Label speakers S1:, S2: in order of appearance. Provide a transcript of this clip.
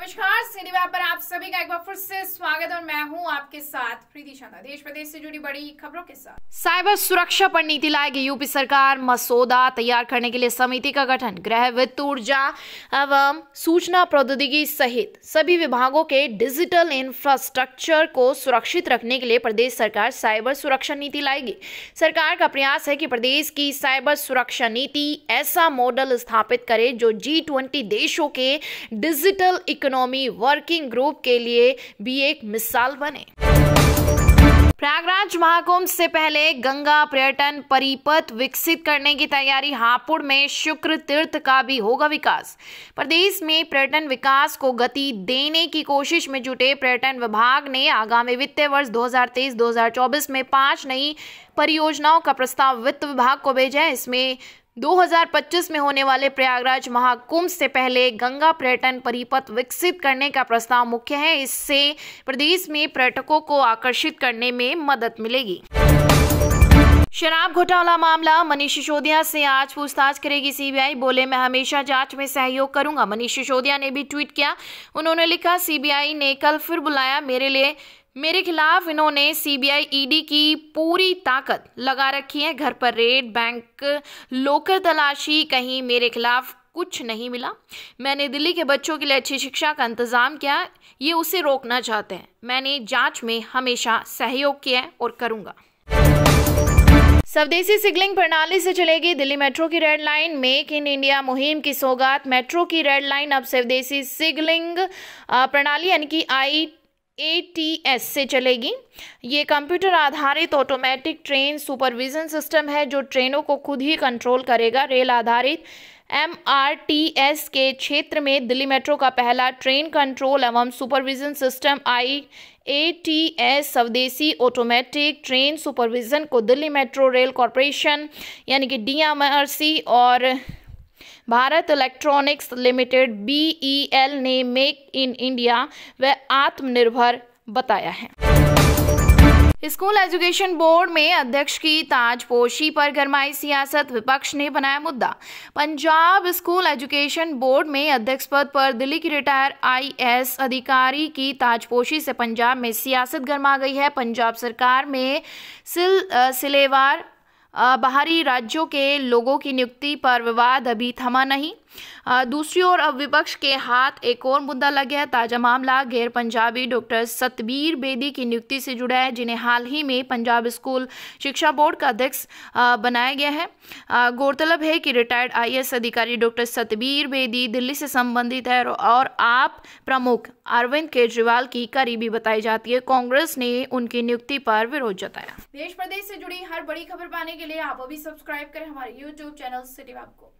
S1: नमस्कार सिने पर आप सभी का एक बार फिर से स्वागत और मैं हूं आपके साथ प्रीति शांता देश प्रदेश से जुड़ी बड़ी खबरों के साथ साइबर सुरक्षा पर नीति लाएगी यूपी सरकार मसौदा तैयार करने के लिए समिति का गठन गृह वित्त ऊर्जा एवं सूचना प्रौद्योगिकी सहित सभी विभागों के डिजिटल इंफ्रास्ट्रक्चर को सुरक्षित रखने के लिए प्रदेश सरकार साइबर सुरक्षा नीति लाएगी सरकार का प्रयास है की प्रदेश की साइबर सुरक्षा नीति ऐसा मॉडल स्थापित करे जो जी देशों के डिजिटल इकोनॉमी वर्किंग ग्रुप के लिए भी एक मिसाल बने प्रयागराज महाकुंभ से पहले गंगा पर्यटन परिपथ विकसित करने की तैयारी हापुड़ में शुक्र तीर्थ का भी होगा विकास प्रदेश में पर्यटन विकास को गति देने की कोशिश में जुटे पर्यटन विभाग ने आगामी वित्तीय वर्ष 2023-2024 में पांच नई परियोजनाओं का प्रस्ताव वित्त विभाग को भेजा है इसमें 2025 में होने वाले प्रयागराज महाकुंभ से पहले गंगा पर्यटन परिपथ विकसित करने का प्रस्ताव मुख्य है इससे प्रदेश में पर्यटकों को आकर्षित करने में मदद मिलेगी शराब घोटाला मामला मनीष सिसोदिया से आज पूछताछ करेगी सीबीआई बोले मैं हमेशा जांच में सहयोग करूंगा मनीष सिसोदिया ने भी ट्वीट किया उन्होंने लिखा सीबीआई ने कल फिर बुलाया मेरे लिए मेरे खिलाफ इन्होंने सीबीआई ईडी e की पूरी ताकत लगा रखी है घर पर रेड बैंक लोकर तलाशी कहीं मेरे खिलाफ कुछ नहीं मिला मैंने दिल्ली के बच्चों के लिए अच्छी शिक्षा का इंतज़ाम किया ये उसे रोकना चाहते हैं मैंने जांच में हमेशा सहयोग किया और करूँगा स्वदेशी सिग्लिंग प्रणाली से चलेगी दिल्ली मेट्रो की red line make in India मुहिम की सौगात मेट्रो की रेड लाइन अब स्वदेशी सिग्लिंग प्रणाली यानी कि आई ए टी एस से चलेगी ये कंप्यूटर आधारित ऑटोमेटिक ट्रेन सुपरविजन सिस्टम है जो ट्रेनों को खुद ही कंट्रोल करेगा रेल आधारित एस के क्षेत्र में दिल्ली मेट्रो का पहला ट्रेन कंट्रोल एवं supervision system I A T S स्वदेशी ऑटोमेटिक ट्रेन सुपरविजन को दिल्ली मेट्रो रेल कॉरपोरेशन यानी कि सी और Bharat electronics limited B E L ने मेक इन इंडिया व आत्मनिर्भर बताया है स्कूल एजुकेशन बोर्ड में अध्यक्ष की ताजपोशी पर गरमाई सियासत विपक्ष ने बनाया मुद्दा पंजाब स्कूल एजुकेशन बोर्ड में अध्यक्ष पद पर दिल्ली की रिटायर आईएएस अधिकारी की ताजपोशी से पंजाब में सियासत गरमा गई है पंजाब सरकार में सिल सिलेवार बाहरी राज्यों के लोगों की नियुक्ति पर विवाद अभी थमा नहीं दूसरी ओर अब विपक्ष के हाथ एक और मुद्दा लग गया ताज़ा मामला गैर पंजाबी डॉक्टर सतबीर बेदी की नियुक्ति से जुड़ा है जिन्हें हाल ही में पंजाब स्कूल शिक्षा बोर्ड का अध्यक्ष बनाया गया है गौरतलब है कि रिटायर्ड आई अधिकारी डॉक्टर सतबीर बेदी दिल्ली से संबंधित है और आप प्रमुख अरविंद केजरीवाल की करीबी बताई जाती है कांग्रेस ने उनकी नियुक्ति पर विरोध जताया देश प्रदेश से जुड़ी हर बड़ी खबर पाने के लिए आप अभी सब्सक्राइब करें हमारे यूट्यूब चैनल सिटी को